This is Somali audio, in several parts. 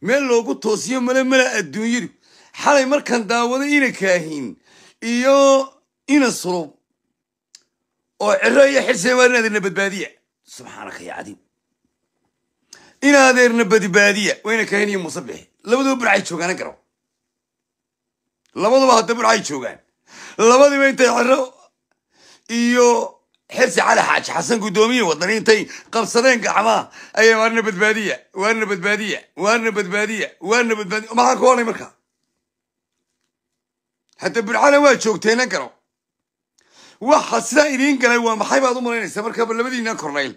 meel loogu toosiyo male mala adduunyadu xalay markaan daawado ina kaahin iyo ina surub oo ciro iyo xilseebaa inaadeerna badbaadiya subxaanaka ya cadiim inaadeerna badbaadiya wayna kaahin iyo musabixi bixi labaduba burcay joogaana garo labaduba hadda burcay joogaan labadiiba intay ciro iyo حس على حاج حسن قدومي وطنين تي قبصرين قعماه اي وانا بدبادية وانا بدبادية وانا بدبادية وانا بدبادية وما هاك واني مركا حتى بالعلوات شوك تي نكرو واحد سائلين قالوا أيوة، ما حيبا ضمرين سمركا بلا بدي نكر نايل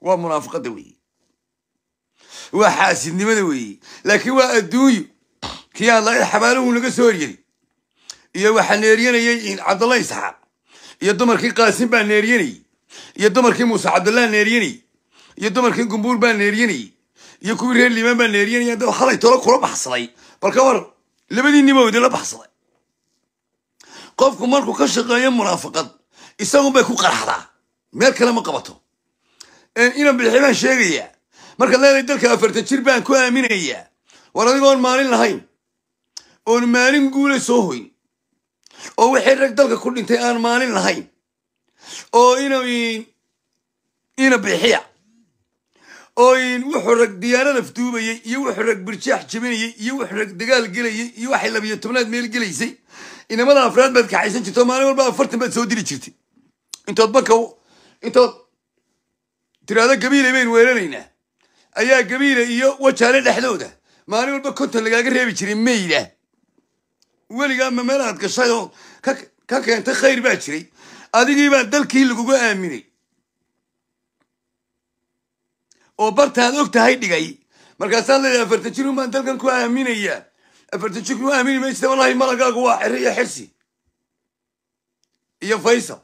ومرافقة دوي وحاسد نمدوي لكن هو الدوي كي الله يرحمه ونقصه يا واحد نيرينا يا عبد الله يسحق iyo dumarkii qaasin baa neeryanay iyo dumarkii muuse cabdullah neeryanay iyo dumarkii gumbuur baa neeryanay iyo kuwii reer liibaan baa neeryanaya de halay tolo kula baxsaday bal war labadii nimoo la baxsaday qofku markuu ka shaqeeyo munaafaqad isagun bay ku qarxdaa meel kale ma qabato inan bixi baan sheegayaa markaad leedahay dalka afarta jir baan ku aaminayaa war adigoon maalin lahayn oon maalin guula soo hoyn oo wixii rag dalka ku dhintay aan maalin lahayn oo ina bixiya oo wuxuu rag diyaarada afduubayay iyo wuxuu rag birjaax jabinayay iyo wuxuu rag dagaal gelayay iyo waxay labiyo tobnaad meel gelaysay inamada afraad baad kaxaysan jirto maalin walba afartan baad soo diri jirtay intood banka intood tiraado gabiilay baynu weeranaynaa ayaa gabiila iyo wajaale dhexdooda maalin walba konton lagaaga reebi jiray meyda weligaa ma meel gashayoo ka keentay khayr baa jiray adigii baa dalkii lagugu aaminay oo bartaad og tahay dhigay markaasaad leedahay afartan jir unbaan dalkan ku aaminayaa afartan jir ku aamini maysa wallahi malagaagu waa xere iyo xirsi iyo faysal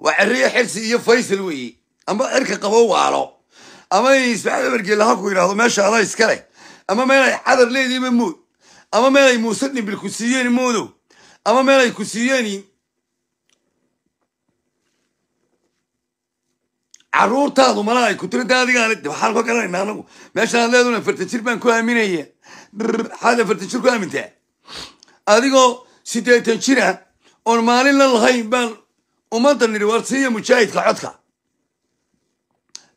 waa xere iyo xirsi iyo faysal weeye ama cirka qabo waalo ama isbaxabargeelaha ku yidhahdo meesha adaa iska leh ama meel ay cadar leediiba mood ama meelay muuse dhibil ku siiyeen moodow ama meel ay ku siiyeeni caruurtaadu malaha ay ku tirada adigaanade waxaan ka garanayna anagu meeshaan leeduna fartajir baan ku aaminaya xaada fartajir ku aamintaa adigoo siddeetan jir oon maalin la lahayn baan ummadda nidhi war mujaahidka codka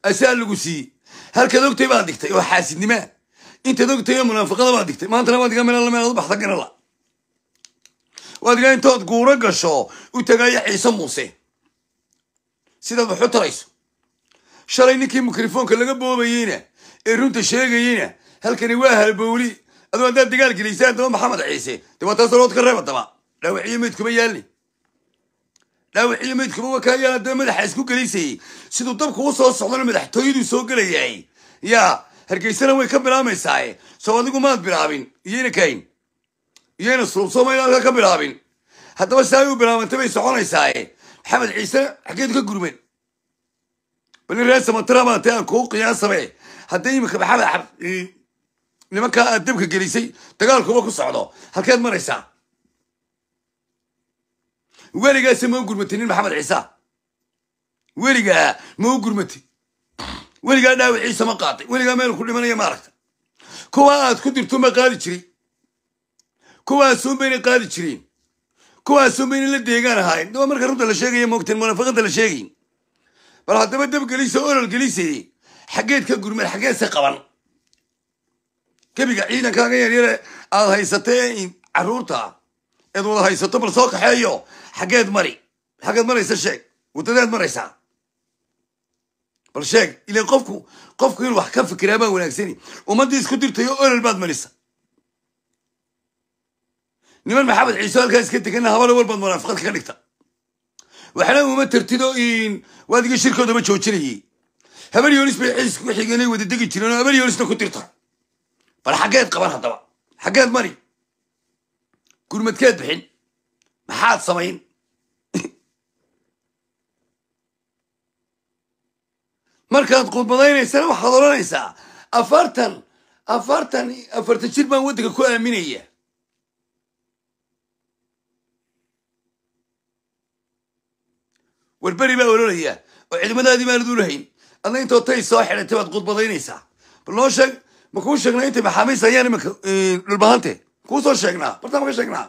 asaa lagu siiyey halkaad ogtay baad dhigtay oo xaasidnimaa intaad ogtaye munaafiqada baa digtay maantana waa digaa meel meelad baxda garala waa digaa intood guuro gasho u tagaaya ciise muuse sidaad wax u tarayso shalay ninkii mikrofoonka laga boobayeyna ee runta sheegayeyna halkani waa halbowli aduu haddaad dagaal gelaysa haddaba maxamed ciise de waa taas ka reeb haddaba dhaawac iyo meydkuba yaalni dhaawac iyo meydkuba waa kaa yaal madaxa isku gelaysayay siduu dabku u soo socdana madaxtooyadu soo gelayay yaa hargeysana way ka bilaamaysaa sow adigu maad bilaabin iyona kayn iyona suubsoomayna ka bilaabin haddaba saa u bilaabantay bay soconaysaa maxamed ciise xaggeedu ka gurmeen bali reer samatramaa tee aan kuu qiyaasame haddii iminka maxamed nimankaa aad debka gelisay dagaalkuba ku socdo halkeed maraysaa weligaasi ma u gurmatinin maxamed ciisa weligaa ma u gurmatid weligaa dhaawaciisa ma qaatay weligaa meel ku dhimanaya ma aragta kuwa aad ku dirto ma qaadi jirin kuwaasuunbayna qaadi jireen kuwaasuunbayna la deegaan ahaayeen waa marka runta la sheegaya moogteen munaafaqada la sheegayn bal haddaba dabgelisa ololgelise xaggeed ka gurmad xaggeedse qaban gebiga ciidankaaga yaryare aad haysato caruurta carruurta eed wada haysato bal soo kaxeeyo xaggeed mari xaggeed maraysa sheeg waddadeed maraysaa برشاك الى قفكو قفكو يروح كف في كرامه ولا سني وما تدي سكوت دير تيو اول البعض ما لسه نيمان محمد عيسى قال سكت كان هبل اول البعض فقط خليك تا وحنا وما ترتدو ان وادي شركه دو بچو تشري هبل يونس بي عيسى وحيغني ودي دقي تشري هبل يونس نكو تيرتا فالحقات قبرها طبعا حقات مري كل ما تكاد بحين ما حاد صمين markaad quudbadaynaysana waxaad odhanaysaa afartan afartan afartan jir baan waddanka ku aaminaya warberi baa ololaya oo ciidamadaadii baanad ulahayn adna intoo tay soo xidhatay baad quudbadaynaysaa bal noo sheeg ma kuu sheegnaa intay maxaamiis ayaan iminka eh, dhulbahante kuu soo sheegnaa bartaa maka sheegnaa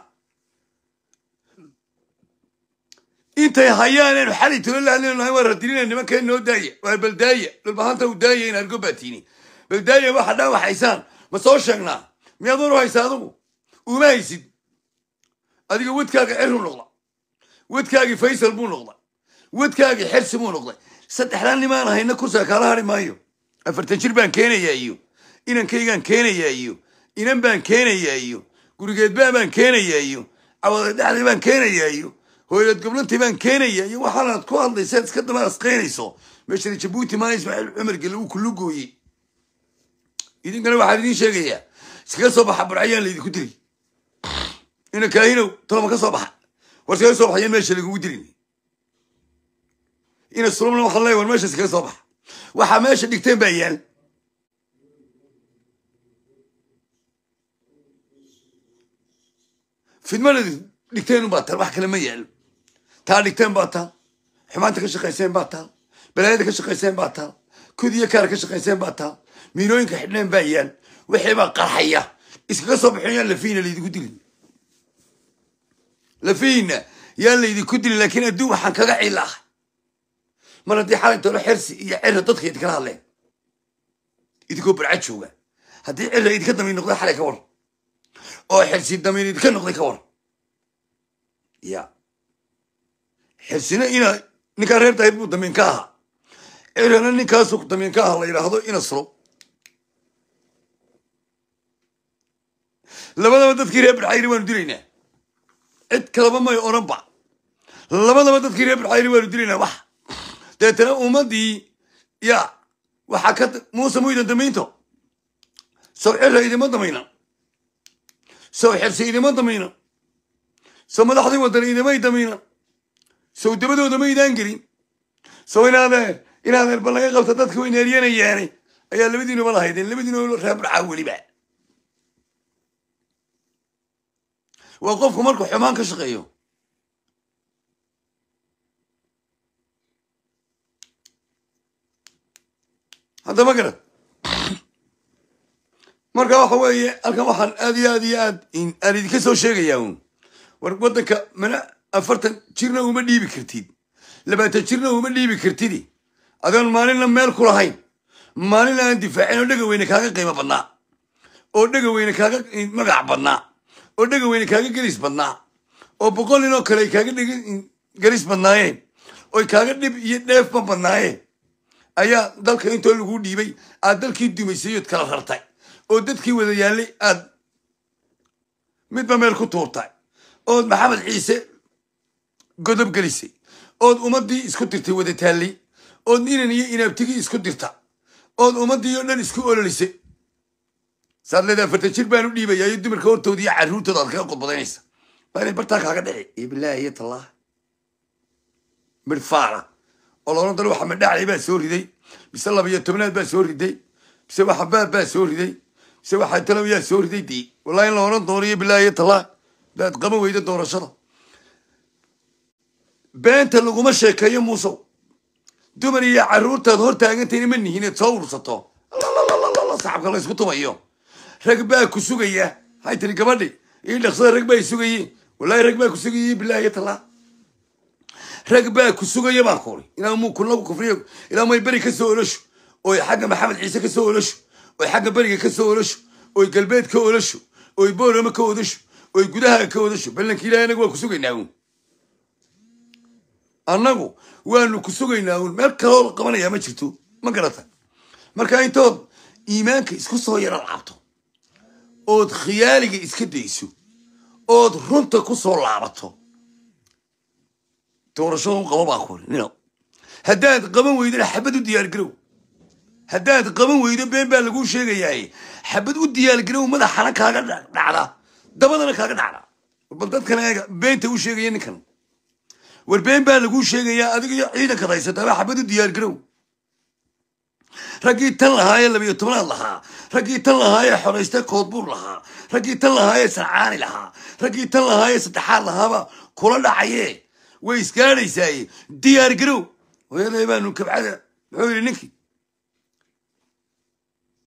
intay hayaan aynu xalay tilo la hadlaynahay waan radinina nimanka noo daaya waa baldaaya dhulbahanta u daaya inaad gobaatiinin baldaaya waxa dhan haysaan ma soo sheegnaa miyaadan u haysa adigu uma haysid adiga wadkaaga cirruu noqda wadkaagii faysal buu noqday wadkaagii xirsi buu noqday saddexdaan nimaan hayna kursiga kaala hari maayo afartan jir baan keenayaa iyo inankaygaan keenayaa iyo inan baan keenayaa iyo gurigeedbaa baan keenayaa iyo cawadadhexdii baan keenayaa iyo ويلد قبلتي بان كينيا يا وحالا تكون لي سيت صو اسقينيسو اللي تبوتي ما يسمح العمر قالو كلو قوي اذا قالوا واحد يدين شيغيا سكاسو بحبر عيان اللي كدري انا كاينو ترى ما كصبح ورسالة صبح يا ماشي اللي كدري انا السلام لو خلاي ورماشي سكاسو صبح وحماشي دكتين بايان في المرض دكتين وبات تربح كلمه يعلم taa dhigteen taa xumaanta ka shaqayseen baa balaayada ka shaqayseen baa kudiyo kaar ka shaqayseen baa taa miinooyinka xidhneen baa yaan waxaybaa qarxaya iskaga soo baxeen yaan lafiina laydiku dilin lafiina yaan laydinku dilin laakiin adduun waxaan kaga cilaah mar haddii xalay talo xersi iyo cira dadka idinkala hadleen idinkoo barca jooga haddii cira idinka damiin noqday xalay ka war oo xersi damiin idinka noqday ka war ya xisine ina ninkaa reer taahid buu damiin ka ahaa erana ninkaasu damiin ka aha la yidhaahdo ina labadaba dadkii reer barxayri waanu dilaynaa cid kalaba may oranba labadaba dadkii reer barxayri waanu dilaynaa wax deetana ummadii ya waxaa ka muuse muydan damiinto sow cera idima damayna sow xirsi idima damayna sow madaxdii wadan idimay damayna sow dabadooda ma idaan gelin sow inaadee inaad erba laga qabta dadka way neeryanayaani ayaa labadiinuba lahaydeen labadiinu reebdhacaa weliba waa qofku markuu xumaan ka shaqeeyo hadda ma garad marka waxa weeye halkan waxaan aad iyo aad iyo aad aan idinka soo sheegayaa un war waddanka mana afartan jirna uma dhiibi kartid labaatan jirna uma dhiibi kartidi adoon maalinna meel ku lahayn maalin aan difaacin oo dhega weyne kaaga qiimo badnaa oo dhega weyne kaaga magac badnaa oo dhega weyne kaaga gelis badnaa oo boqol ninoo kale ay kaaga gelis badnaayeen oy kaaga dhib iyo dheefba badnaayeen ayaa dalka intoo laguu dhiibay aad dalkii dumaysayood kala rartay oo dadkii wada yaallay aad midba meel ku tuurtay ood maxamed ciise godob gelisay ood ummaddii isku dirtay wada taallay ood inan iyo inaabtigii isku dirta ood ummaddii oo dhan isku ololisay saad leedaha afartan jir baan u dhiibayaa iyo dumarka hortooda iyo carruurtooda aad kaga qodbadanaysa baa inay bartaa kaaga dhici iyo bilaahi iyo tallaah midfaana oo loodhan dalo waxa madhacay baa soo riday mise laba iyo tobnaad baa soo riday mise waxa baab baa soo riday mise waxa talo yaa soo riday dii wallahi in la odhan doono iyo bilaahi iyo tallaah daad qaba weyda doorashada beenta laguma sheekeeyo muusow dumar iyo caruurtaad hor taagantahin ma nihineed soo ursato saxabka la isku tumayo rag baa ku sugaya hay gabadhi ii dhaqsada rag baa i sugayiin rag baa ku sugayiin bilahi iyo rag baa ku sugaya baan kuuli ilaa muu kunlagu kufriyo ilaa may beri kasoo olosho oy xagga maxamed ciise ka soo olosho oy xagga beriga kasoo olosho oy galbeed ka olosho oy boorama ka odasho oy gudaha ka odasho ballanka ilahay anagu waa ku sugaynaa uun annagu waanu ku sugaynaa un meel kaloo qabanaya ma jirto ma garata marka intood iimaanka isku soo yara laabto ood khiyaaliga iska dayso ood runta ku soo laabato doorashadu qaba baa ku nin haddaad qaban weydona xabad u diyaargarow haddaad qaban weydo been baa laguu sheegayaaye xabad u diyaargarow madaxana kaaga dhacda dabadana kaaga dhacda bal dadkan eega beenta u sheegaya ninkan warbeen baa laguu sheegayaa adiga iyo ciidanka haysataaba xabad u diyaar garow raggii tan lahaa ee labiyo tobnaad lahaa raggii tan lahaa ee xoraysta koodbuur lahaa raggii tan lahaa ee sarcaani lahaa raggii tan lahaa ee saddexaad lahaaba kula dhacayee way isgaadhaysaaye diyaar garow hooyaday baanu kabcada muxuu yidhi ninkii